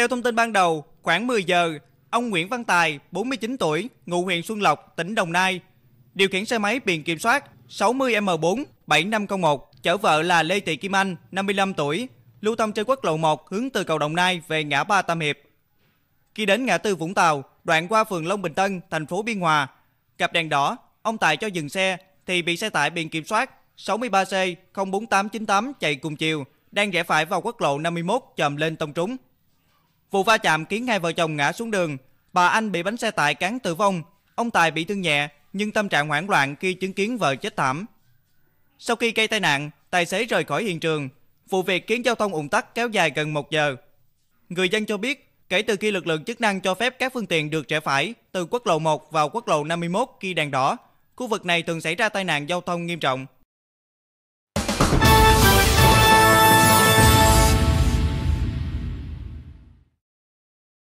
Theo thông tin ban đầu, khoảng 10 giờ, ông Nguyễn Văn Tài, 49 tuổi, ngụ huyện Xuân Lộc, tỉnh Đồng Nai, điều khiển xe máy biển kiểm soát 60M4-7501, chở vợ là Lê Thị Kim Anh, 55 tuổi, lưu thông trên quốc lộ 1 hướng từ cầu Đồng Nai về ngã ba Tam Hiệp. Khi đến ngã tư Vũng Tàu, đoạn qua phường Long Bình Tân, thành phố Biên Hòa, gặp đèn đỏ, ông Tài cho dừng xe thì bị xe tải biển kiểm soát 63C04898 chạy cùng chiều đang rẽ phải vào quốc lộ 51 chồm lên tông trúng. Vụ va chạm khiến hai vợ chồng ngã xuống đường, bà Anh bị bánh xe tải cán tử vong, ông Tài bị thương nhẹ nhưng tâm trạng hoảng loạn khi chứng kiến vợ chết thảm. Sau khi gây tai nạn, tài xế rời khỏi hiện trường. Vụ việc khiến giao thông ủng tắc kéo dài gần 1 giờ. Người dân cho biết, kể từ khi lực lượng chức năng cho phép các phương tiện được rẽ phải từ quốc lộ 1 vào quốc lộ 51 khi đèn đỏ, khu vực này thường xảy ra tai nạn giao thông nghiêm trọng.